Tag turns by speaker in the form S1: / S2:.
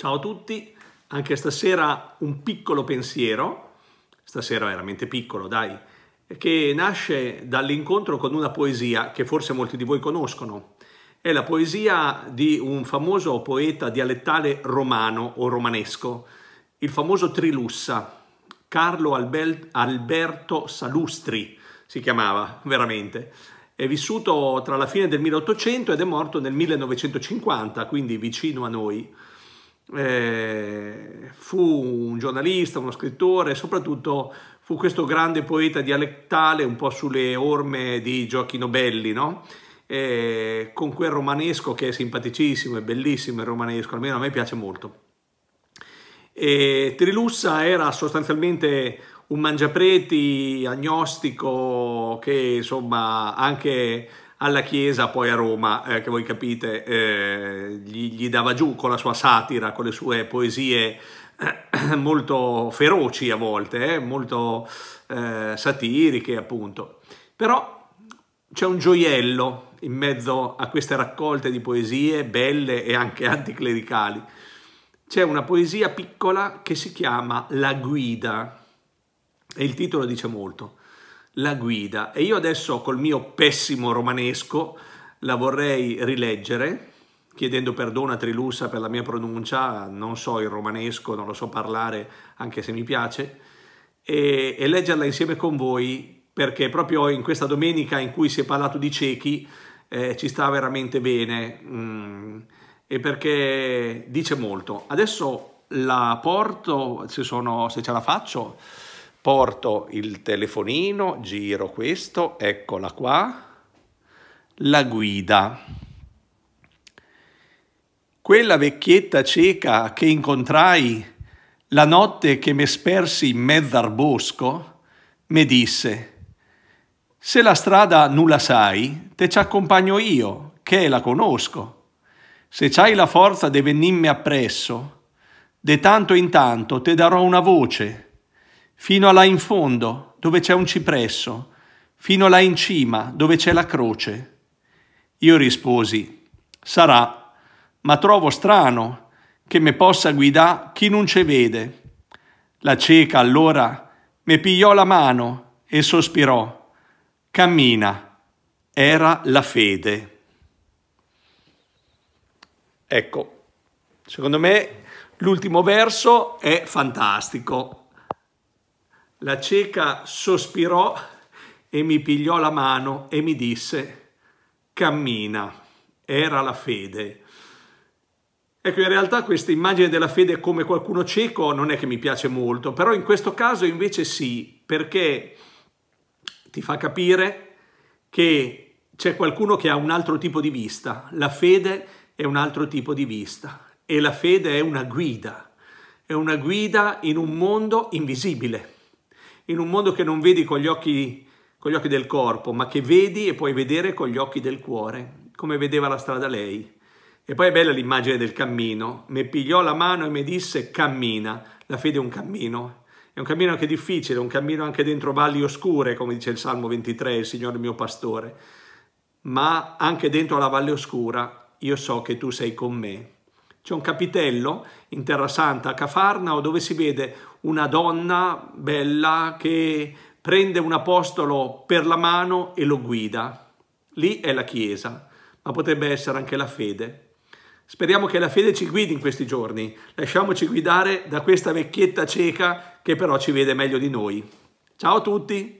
S1: Ciao a tutti, anche stasera un piccolo pensiero, stasera veramente piccolo dai, che nasce dall'incontro con una poesia che forse molti di voi conoscono. È la poesia di un famoso poeta dialettale romano o romanesco, il famoso Trilussa, Carlo Alberto Salustri si chiamava veramente. È vissuto tra la fine del 1800 ed è morto nel 1950, quindi vicino a noi eh, fu un giornalista, uno scrittore, soprattutto fu questo grande poeta dialettale un po' sulle orme di giochi nobelli, no? eh, con quel romanesco che è simpaticissimo, è bellissimo il romanesco, almeno a me piace molto. E Trilussa era sostanzialmente un mangiapreti agnostico che insomma anche alla Chiesa, poi a Roma, eh, che voi capite, eh, gli, gli, dava giù con la sua satira, con le sue poesie eh, molto feroci a volte, eh, molto eh, satiriche appunto. Però c'è un gioiello in mezzo a queste raccolte di poesie belle e anche anticlericali. C'è una poesia piccola che si chiama La guida e il titolo dice molto la guida. E io adesso col mio pessimo romanesco la vorrei rileggere, chiedendo perdono a Trilussa per la mia pronuncia, non so il romanesco, non lo so parlare, anche se mi piace, e, e leggerla insieme con voi, perché proprio in questa domenica in cui si è parlato di ciechi eh, ci sta veramente bene, mm, e perché dice molto. Adesso la porto, se, sono, se ce la faccio, porto il telefonino, giro questo, eccola qua, la guida. Quella vecchietta cieca che incontrai la notte che mi spersi in mezzo al bosco, mi disse, se la strada nulla sai, te ci accompagno io, che la conosco. Se c'hai la forza di venirmi appresso, de tanto in tanto te darò una voce fino là in fondo, dove c'è un cipresso, fino là in cima, dove c'è la croce. Io risposi, sarà, ma trovo strano che me possa guidare chi non ci vede. La cieca allora me pigliò la mano e sospirò, cammina, era la fede. Ecco, secondo me l'ultimo verso è fantastico. La cieca sospirò e mi pigliò la mano e mi disse cammina, era la fede. Ecco, in realtà questa immagine della fede come qualcuno cieco non è che mi piace molto, però in questo caso invece sì, perché ti fa capire che c'è qualcuno che ha un altro tipo di vista, la fede è un altro tipo di vista e la fede è una guida, è una guida in un mondo invisibile in un mondo che non vedi con gli occhi, con gli occhi del corpo, ma che vedi e puoi vedere con gli occhi del cuore, come vedeva la strada lei. E poi è bella l'immagine del cammino. Mi pigliò la mano e mi disse cammina. La fede è un cammino. È un cammino anche difficile, un cammino anche dentro valli oscure, come dice il Salmo 23, il Signore mio pastore. Ma anche dentro la valle oscura io so che tu sei con me c'è un capitello in Terra Santa a Cafarnao dove si vede una donna bella che prende un apostolo per la mano e lo guida. Lì è la Chiesa, ma potrebbe essere anche la fede. Speriamo che la fede ci guidi in questi giorni. Lasciamoci guidare da questa vecchietta cieca che però ci vede meglio di noi. Ciao a tutti!